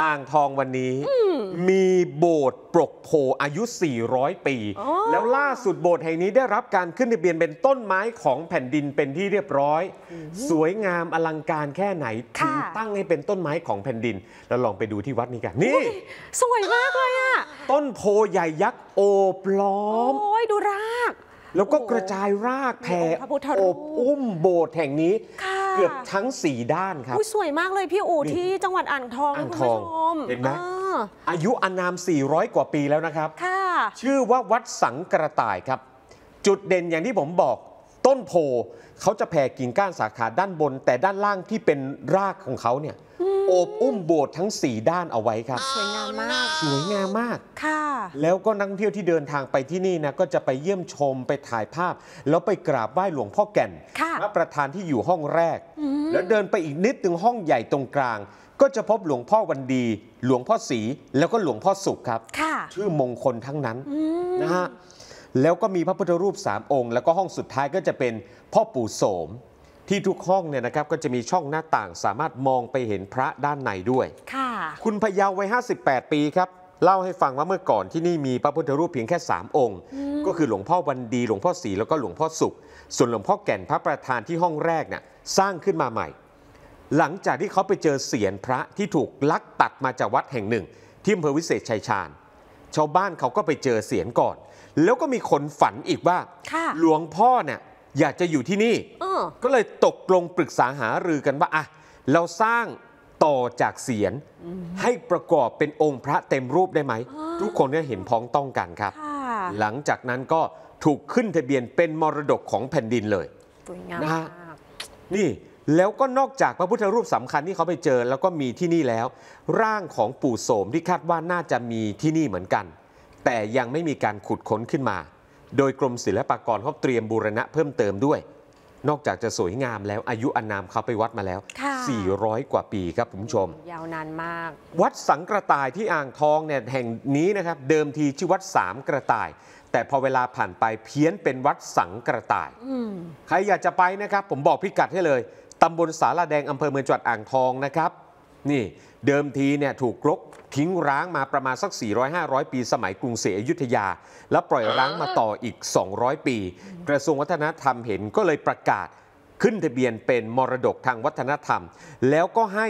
อ่างทองวันนี้มีโบสถ์ปรกโพอายุ 400 ปี แล้วล่าสุดโบสถ์แห่งนี้ได้รับการขึ้นทะเบียนเป็นต้นไม้ของแผ่นดินเป็นที่เรียบร้อย สวยงามอลังการแค่ไหนถึงตั้งให้เป็นต้นไม้ของแผ่นดินแล้วลองไปดูที่วัดนี้กันนี่ สวยมากเลยอ่ะต้นโพใหญ่ยักษ์โอบล้อมโอ้ยดูราก แล้วก็กระจายรากแผ่โอบอุ้มโบสถ์แห่งนี้กือบทั้ง 4 ด้านครับสวยมากเลย พี่อู๋ที่จังหวัดอ่างทองคุณผู้ชมเห็นไหม อายุอานาม 400 กว่าปีแล้วนะครับชื่อว่าวัดสังกระต่ายครับ จุดเด่นอย่างที่ผมบอกต้นโพเขาจะแผ่กิ่งก้านสาขาด้านบน แต่ด้านล่างที่เป็นรากของเขาเนี่ยโอบอุ้มโบสถ์ทั้ง4ด้านเอาไว้ครับสวยงามมากสวยงามมากค่ะ แล้วก็นักท่องเที่ยวที่เดินทางไปที่นี่นะก็จะไปเยี่ยมชมไปถ่ายภาพ แล้วไปกราบไหว้หลวงพ่อแก่นพระประธานที่อยู่ห้องแรก แล้วเดินไปอีกนิดถึงห้องใหญ่ตรงกลาง ก็จะพบหลวงพ่อวันดี หลวงพ่อสีแล้วก็หลวงพ่อสุขครับชื่อมงคลทั้งนั้นนะฮะแล้วก็มีพระพุทธรูป3องค์แล้วก็ห้องสุดท้ายก็จะเป็นพ่อปู่โสม ที่ทุกห้องเนี่ยนะครับก็จะมีช่องหน้าต่างสามารถมองไปเห็นพระด้านในด้วยค่ะคุณพยาวัย58 ปีครับเล่าให้ฟังว่าเมื่อก่อนที่นี่มีพระพุทธรูปเพียงแค่3องค์ก็คือหลวงพ่อวันดีหลวงพ่อศรีแล้วก็หลวงพ่อสุข ส่วนหลวงพ่อแก่นพระประธานที่ห้องแรกเนี่ยสร้างขึ้นมาใหม่ หลังจากที่เขาไปเจอเสียนพระที่ถูกลักตัดมาจากวัดแห่งหนึ่ง ที่อำเภอวิเศษชัยชาญชาวบ้านเขาก็ไปเจอเสียงก่อน แล้วก็มีคนฝันอีกว่าหลวงพ่อเนี่ยอยากจะอยู่ที่นี่ก็เลยตกลงปรึกษาหารือกันว่าอ่ะเราสร้างต่อจากเสียนให้ประกอบเป็นองค์พระเต็มรูปได้ไหมทุกคนเนี่ยเห็นพ้องต้องกันครับหลังจากนั้นก็ถูกขึ้นทะเบียนเป็นมรดกของแผ่นดินเลยนะฮะนี่แล้วก็นอกจากพระพุทธรูปสำคัญที่เขาไปเจอแล้วก็มีที่นี่แล้ว ร่างของปู่โสมที่คาดว่าน่าจะมีที่นี่เหมือนกัน แต่ยังไม่มีการขุดค้นขึ้นมา โดยกรมศิลปากรเขาเตรียมบูรณะ เพิ่มเติมด้วย นอกจากจะสวยงามแล้วอายุอานามเขาไปวัดมาแล้ว400กว่าปีครับคุณผู้ชม ยาวนานมาก วัดสังกระต่ายที่อ่างทองเนี่ยแห่งนี้นะครับ เดิมทีชื่อวัดสามกระต่าย แต่พอเวลาผ่านไปเพี้ยนเป็นวัดสังกระต่ายใครอยากจะไปนะครับ ผมบอกพิกัดให้เลยตำบลสาลาแดงอำเภอเมืองจังหวัดอ่างทองนะครับ นี่เดิมทีเนี่ยถูกกลทิ้งร้างมาประมาณสัก400-500 ปี สมัยกรุงศรีอยุธยา แล้วปล่อยร้างมาต่ออีก 200 ปี กระทรวงวัฒนธรรมเห็นก็เลยประกาศ ขึ้นทะเบียนเป็นมรดกทางวัฒนธรรม แล้วก็ให้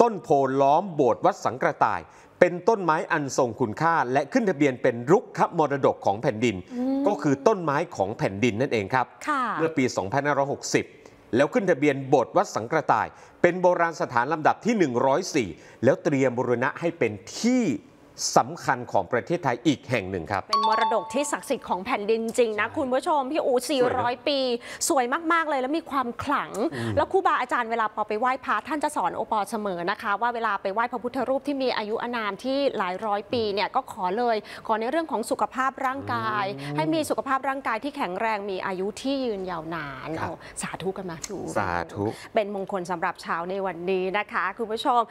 ต้นโพล้อมโบสถ์วัดสังกระต่าย เป็นต้นไม้อันทรงคุณค่า และขึ้นทะเบียนเป็นรุกขมรดกของแผ่นดิน ก็คือต้นไม้ของแผ่นดินนั่นเองครับเมื่อปี 2560แล้วขึ้นทะเบียนโบสถ์วัดสังกระต่าย เป็นโบราณสถานลำดับที่ 104 แล้วเตรียมบูรณะให้เป็นที่สำคัญของประเทศไทยอีกแห่งหนึ่งครับ เป็นมรดกที่ศักดิ์สิทธิ์ของแผ่นดินจริงนะ คุณผู้ชมพี่อู๋ 400 ปี สวยมาก ๆ เลยแล้วมีความขลัง แล้วครูบาอาจารย์เวลาพอไปไหว้พระท่านจะสอนโอปอเสมอนะคะ ว่าเวลาไปไหว้พระพุทธรูปที่มีอายุอนามที่หลายร้อยปีเนี่ยก็ขอเลยขอในเรื่องของสุขภาพร่างกาย ให้มีสุขภาพร่างกายที่แข็งแรงมีอายุที่ยืนยาวนานสาธุกันมา่สาธุเป็นมงคลสำหรับเช้าในวันนี้นะคะ คุณผู้ชม